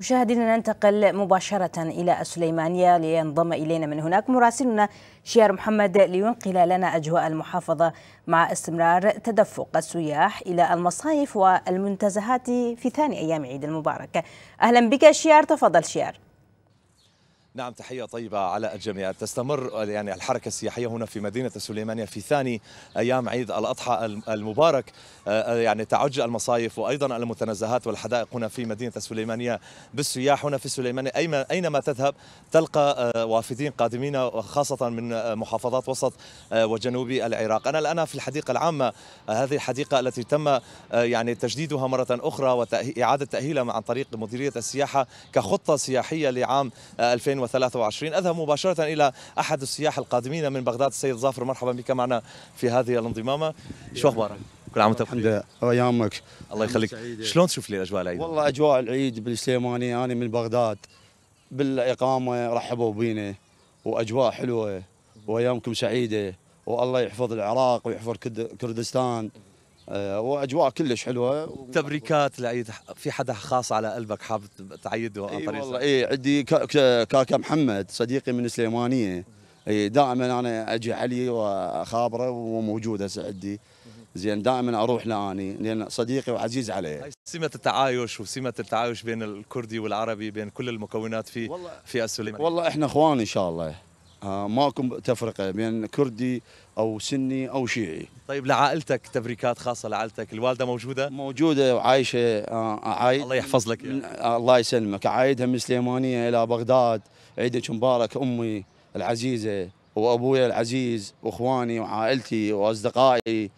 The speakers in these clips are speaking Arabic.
مشاهدينا ننتقل مباشرة إلى السليمانية لينضم إلينا من هناك مراسلنا شيار محمد لينقل لنا أجواء المحافظة مع استمرار تدفق السياح إلى المصايف والمنتزهات في ثاني أيام عيد المبارك أهلا بك شيار تفضل شيار نعم تحية طيبة على الجميع تستمر يعني الحركة السياحية هنا في مدينة السليمانية في ثاني أيام عيد الأضحى المبارك آه، آه، يعني تعج المصايف وأيضا المتنزهات والحدائق هنا في مدينة السليمانية بالسياح هنا في السليمانية أينما تذهب تلقى آه، وافدين قادمين خاصة من محافظات وسط وجنوب العراق أنا الآن في الحديقة العامة هذه الحديقة التي تم يعني تجديدها مرة أخرى وإعادة تأهيلها عن طريق مديرية السياحة كخطة سياحية لعام 2020 2023 أذهب مباشرة إلى أحد السياح القادمين من بغداد السيد ظافر مرحبا بك معنا في هذه الانضمامة شو أخبارك؟ كل عام وانت الحمد لله ايامك أه، الله يخليك شلون تشوف لي اجواء العيد؟ والله اجواء العيد بالسليمانيه انا من بغداد بالاقامه رحبوا بينا واجواء حلوه وايامكم سعيده والله يحفظ العراق ويحفظ كردستان آه، واجواء كلش حلوه تبريكات لعيد في حدا خاص على قلبك حابب تعيده عن طريق والله اي عندي كاكا محمد صديقي من سليمانيه اي دائما انا اجي علي واخابره وموجود هسه عندي زين دائما اروح لاني لان صديقي وعزيز علي سمه التعايش وسمه التعايش بين الكردي والعربي بين كل المكونات في في السليمانيه والله احنا اخوان ان شاء الله ماكو تفرقه بين كردي او سني او شيعي. طيب لعائلتك تبريكات خاصه لعائلتك، الوالده موجوده؟ موجوده وعايشه آه، آه، عايد الله يحفظ لك يعني. الله يسلمك، عايدها من سليمانيه الى بغداد، عيدك مبارك امي العزيزه وابويا العزيز واخواني وعائلتي واصدقائي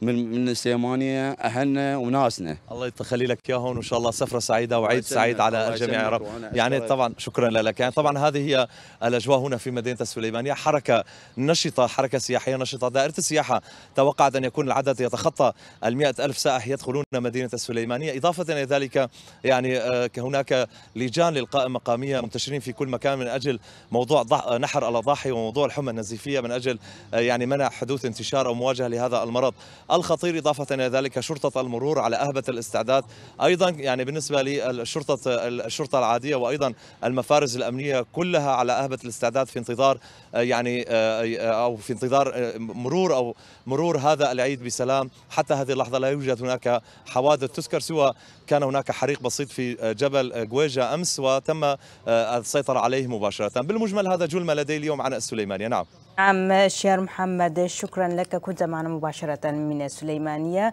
من من السليمانيه اهلنا وناسنا الله يخلي لك اياهم وان شاء الله سفره سعيده وعيد سعيد على الجميع يا رب يعني طبعا شكرا لك يعني طبعا هذه هي الاجواء هنا في مدينه السليمانيه حركه نشطه حركه سياحيه نشطه دائره السياحه توقعت ان يكون العدد يتخطى ال ألف سائح يدخلون مدينه السليمانيه اضافه الى ذلك يعني آه، هناك لجان للقاء مقاميه منتشرين في كل مكان من اجل موضوع نحر الاضاحي وموضوع الحمى النزيفيه من اجل آه، يعني منع حدوث انتشار او مواجهه لهذا المرض الخطير إضافة إلى ذلك شرطة المرور على أهبة الاستعداد أيضا يعني بالنسبة للشرطة الشرطة العادية وأيضا المفارز الأمنية كلها على أهبة الاستعداد في انتظار آه، يعني آه، آه، أو في انتظار مرور أو مرور هذا العيد بسلام حتى هذه اللحظة لا يوجد هناك حوادث تذكر سوى كان هناك حريق بسيط في جبل جويجا أمس وتم السيطرة عليه مباشرة بالمجمل هذا جل ما لدي اليوم عن السليمانية نعم نعم شير محمد شكرا لك كنت معنا مباشرة من السليمانية